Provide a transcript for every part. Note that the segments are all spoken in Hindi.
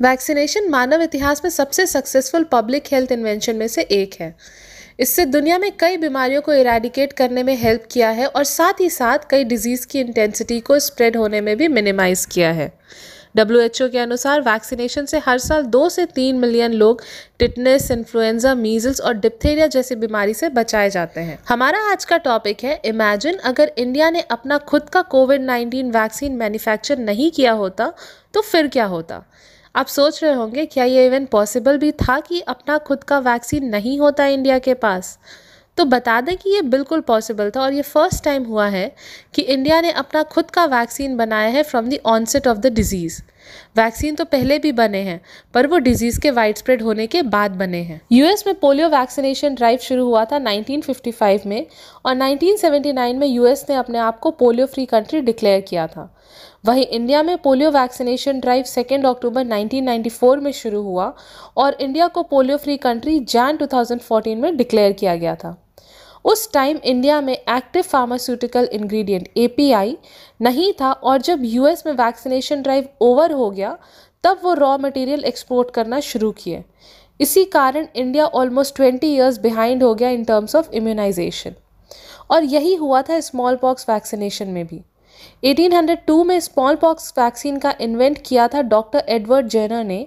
वैक्सीनेशन मानव इतिहास में सबसे सक्सेसफुल पब्लिक हेल्थ इन्वेंशन में से एक है इससे दुनिया में कई बीमारियों को इराडिकेट करने में हेल्प किया है और साथ ही साथ कई डिजीज़ की इंटेंसिटी को स्प्रेड होने में भी मिनिमाइज़ किया है डब्ल्यू के अनुसार वैक्सीनेशन से हर साल दो से तीन मिलियन लोग टिटनेस इन्फ्लुएंजा मीजल्स और डिप्थेरिया जैसी बीमारी से बचाए जाते हैं हमारा आज का टॉपिक है इमेजिन अगर इंडिया ने अपना खुद का कोविड नाइन्टीन वैक्सीन मैन्युफैक्चर नहीं किया होता तो फिर क्या होता आप सोच रहे होंगे क्या ये इवन पॉसिबल भी था कि अपना खुद का वैक्सीन नहीं होता इंडिया के पास तो बता दें कि ये बिल्कुल पॉसिबल था और ये फर्स्ट टाइम हुआ है कि इंडिया ने अपना खुद का वैक्सीन बनाया है from the onset of the disease vaccine तो पहले भी बने हैं पर वो डिजीज के वाइड स्प्रेड होने के बाद बने हैं यूएस में पोलियो वैक्सीनेशन ड्राइव शुरू हुआ था 1955 में और 1979 में यूएस ने अपने आप को पोलियो फ्री कंट्री डिक्लेयर किया था वहीं इंडिया में polio vaccination drive second October 1994 में शुरू हुआ और इंडिया को पोलियो फ्री कंट्री जैन 2014 में डिक्लेयर किया गया था उस टाइम इंडिया में एक्टिव फार्मास्यूटिकल इंग्रेडिएंट एपीआई नहीं था और जब यूएस में वैक्सीनेशन ड्राइव ओवर हो गया तब वो रॉ मटेरियल एक्सपोर्ट करना शुरू किए इसी कारण India almost twenty years behind हो गया इन टर्म्स ऑफ इम्यूनाइजेशन और यही हुआ था स्मॉल पॉक्स वैक्सीनेशन में भी 1802 में स्मॉल पॉक्स वैक्सीन का इन्वेंट किया था डॉक्टर एडवर्ड जेनर ने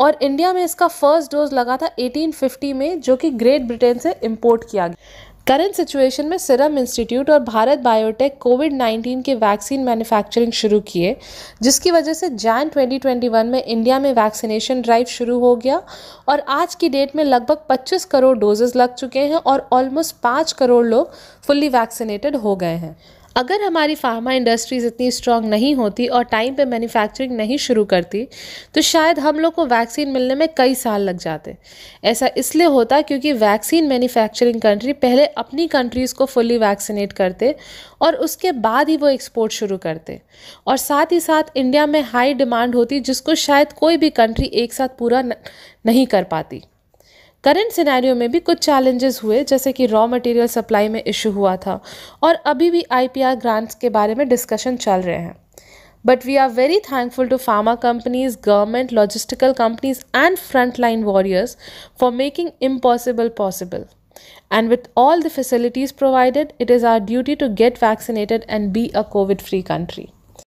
और इंडिया में इसका फर्स्ट डोज लगा था 1850 में जो कि ग्रेट ब्रिटेन से इंपोर्ट किया गया करंट सिचुएशन में सिरम इंस्टीट्यूट और भारत बायोटेक कोविड 19 के वैक्सीन मैन्युफैक्चरिंग शुरू किए जिसकी वजह से जैन 2021 में इंडिया में वैक्सीनेशन ड्राइव शुरू हो गया और आज की डेट में लगभग 25 करोड़ डोजेज लग चुके हैं और ऑलमोस्ट 5 करोड़ लोग फुल्ली वैक्सीनेटेड हो गए हैं अगर हमारी फार्मा इंडस्ट्रीज़ इतनी स्ट्रांग नहीं होती और टाइम पे मैन्युफैक्चरिंग नहीं शुरू करती तो शायद हम लोग को वैक्सीन मिलने में कई साल लग जाते ऐसा इसलिए होता क्योंकि वैक्सीन मैन्युफैक्चरिंग कंट्री पहले अपनी कंट्रीज़ को फुली वैक्सीनेट करते और उसके बाद ही वो एक्सपोर्ट शुरू करते और साथ ही साथ इंडिया में हाई डिमांड होती जिसको शायद कोई भी कंट्री एक साथ पूरा नहीं कर पाती करंट सिनेरियो में भी कुछ चैलेंजेस हुए जैसे कि रॉ मटेरियल सप्लाई में इशू हुआ था और अभी भी आईपीआर ग्रांट्स के बारे में डिस्कशन चल रहे हैं but we are very thankful to pharma companies government logistical companies and front line warriors for making impossible possible and with all the facilities provided it is our duty to get vaccinated and be a Covid free country